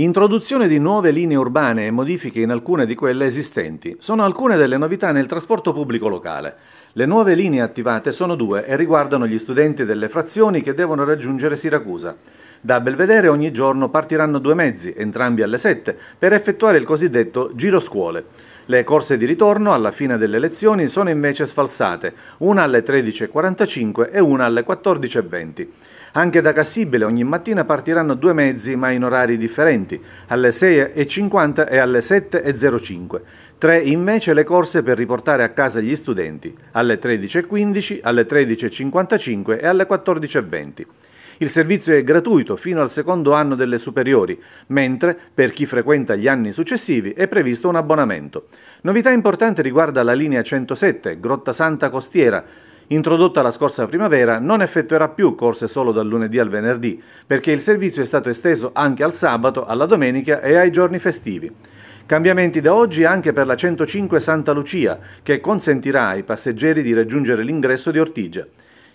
Introduzione di nuove linee urbane e modifiche in alcune di quelle esistenti sono alcune delle novità nel trasporto pubblico locale. Le nuove linee attivate sono due e riguardano gli studenti delle frazioni che devono raggiungere Siracusa. Da Belvedere ogni giorno partiranno due mezzi, entrambi alle 7, per effettuare il cosiddetto giro scuole. Le corse di ritorno alla fine delle lezioni sono invece sfalsate, una alle 13.45 e una alle 14.20. Anche da Cassibile ogni mattina partiranno due mezzi ma in orari differenti, alle 6.50 e alle 7.05. Tre invece le corse per riportare a casa gli studenti. Alle alle 13.15, alle 13.55 e alle 14.20. Il servizio è gratuito fino al secondo anno delle superiori, mentre per chi frequenta gli anni successivi è previsto un abbonamento. Novità importante riguarda la linea 107 Grotta Santa Costiera, introdotta la scorsa primavera, non effettuerà più corse solo dal lunedì al venerdì, perché il servizio è stato esteso anche al sabato, alla domenica e ai giorni festivi. Cambiamenti da oggi anche per la 105 Santa Lucia, che consentirà ai passeggeri di raggiungere l'ingresso di Ortigia.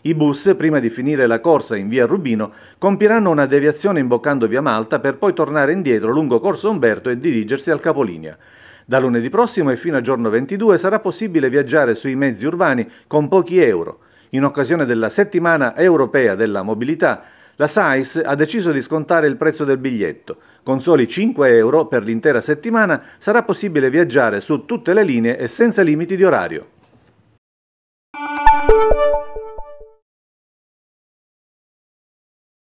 I bus, prima di finire la corsa in via Rubino, compiranno una deviazione imboccando via Malta per poi tornare indietro lungo Corso Umberto e dirigersi al capolinea. Da lunedì prossimo e fino a giorno 22 sarà possibile viaggiare sui mezzi urbani con pochi euro. In occasione della settimana europea della mobilità, la SAIS ha deciso di scontare il prezzo del biglietto. Con soli 5 euro per l'intera settimana sarà possibile viaggiare su tutte le linee e senza limiti di orario.